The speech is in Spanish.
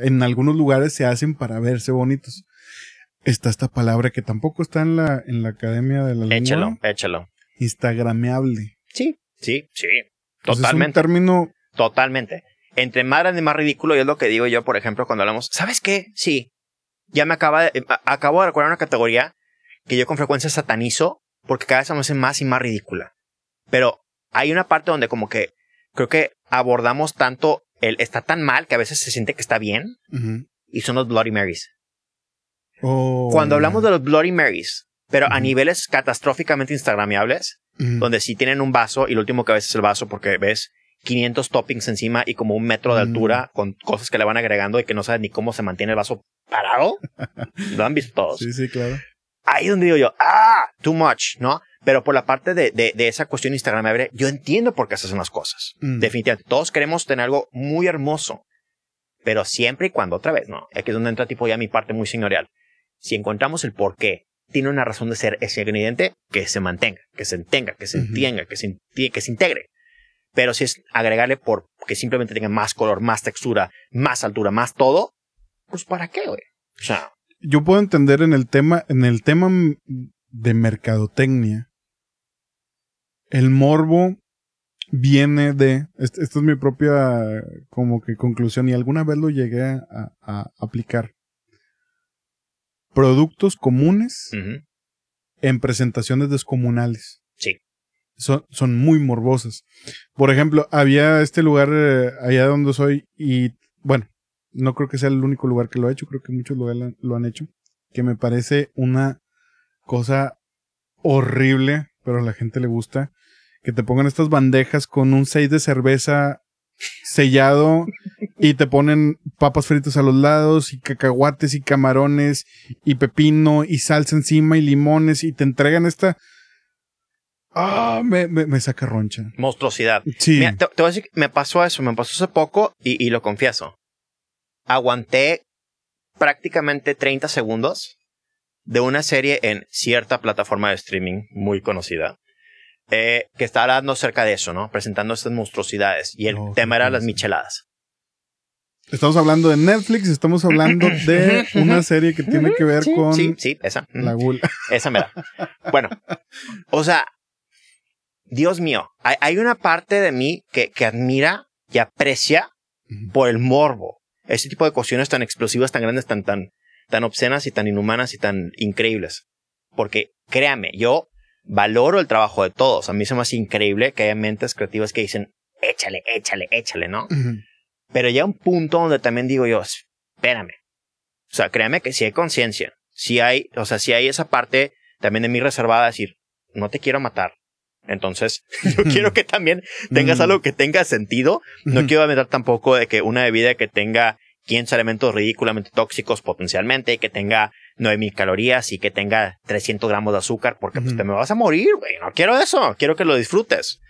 en algunos lugares se hacen para verse bonitos. Está esta palabra que tampoco está en la, en la Academia de la Lengua. Échalo, échalo. Instagrameable. Sí, sí, sí. totalmente. Pues es un término... Totalmente. Entre más grande, más ridículo, y es lo que digo yo, por ejemplo, cuando hablamos, ¿sabes qué? Sí. Ya me acaba de, acabo de recordar una categoría que yo con frecuencia satanizo porque cada vez me hace más y más ridícula. Pero hay una parte donde como que creo que abordamos tanto el, está tan mal que a veces se siente que está bien. Y son los Bloody Marys. Oh, Cuando hablamos de los Bloody Marys, pero a niveles catastróficamente instagramiables, donde si sí tienen un vaso y lo último que ves es el vaso porque ves 500 toppings encima y como un metro de altura con cosas que le van agregando y que no sabes ni cómo se mantiene el vaso parado. lo han visto todos. Sí, sí, claro. Ahí es donde digo yo, ah, too much, ¿no? Pero por la parte de, de, esa cuestión abre yo entiendo por qué se hacen las cosas. Mm. Definitivamente. Todos queremos tener algo muy hermoso. Pero siempre y cuando, otra vez, no. Aquí es donde entra tipo ya mi parte muy señorial. Si encontramos el por qué, tiene una razón de ser ese ingrediente, que se mantenga, que se tenga, que se entienda, que se, que se integre. Pero si es agregarle por que simplemente tenga más color, más textura, más altura, más todo, pues ¿para qué, güey? O sea, yo puedo entender en el tema, en el tema de mercadotecnia, el morbo viene de, este, esta es mi propia como que conclusión y alguna vez lo llegué a, aplicar. Productos comunes en presentaciones descomunales. Sí. Son, muy morbosas. Por ejemplo, había este lugar eh, allá donde soy y bueno, no creo que sea el único lugar que lo ha hecho, creo que muchos lo, lo han hecho, que me parece una cosa horrible pero a la gente le gusta que te pongan estas bandejas con un 6 de cerveza sellado y te ponen papas fritas a los lados y cacahuates y camarones y pepino y salsa encima y limones y te entregan esta... Ah, me, saca roncha. Monstruosidad. Sí. te, voy a decir, me pasó eso, me pasó hace poco y, y lo confieso. Aguanté prácticamente 30 segundos de una serie en cierta plataforma de streaming muy conocida. Eh, que está hablando acerca de eso, ¿no? Presentando estas monstruosidades. Y el tema era las micheladas. Estamos hablando de Netflix, estamos hablando de una serie que tiene que ver con. Sí, sí, esa. La gula. Esa me da. Bueno, o sea, Dios mío, hay, una parte de mí que, que admira y aprecia por el morbo. Ese tipo de cuestiones tan explosivas, tan grandes, tan, tan obscenas y tan inhumanas y tan increíbles. Porque créame, yo valoro el trabajo de todos. A mí se me hace increíble que haya mentes creativas que dicen, échale, échale, échale, ¿no? Pero ya un punto donde también digo yo, espérame. O sea, créame que si hay conciencia, si hay, o sea, si hay esa parte también de mí reservada de decir, no te quiero matar. Entonces, yo quiero que también tengas mm. algo que tenga sentido. No quiero meter tampoco de que una bebida que tenga 15 elementos ridículamente tóxicos potencialmente, que tenga 9000 calorías y que tenga 300 gramos de azúcar, porque pues, te me vas a morir, güey. No quiero eso, quiero que lo disfrutes.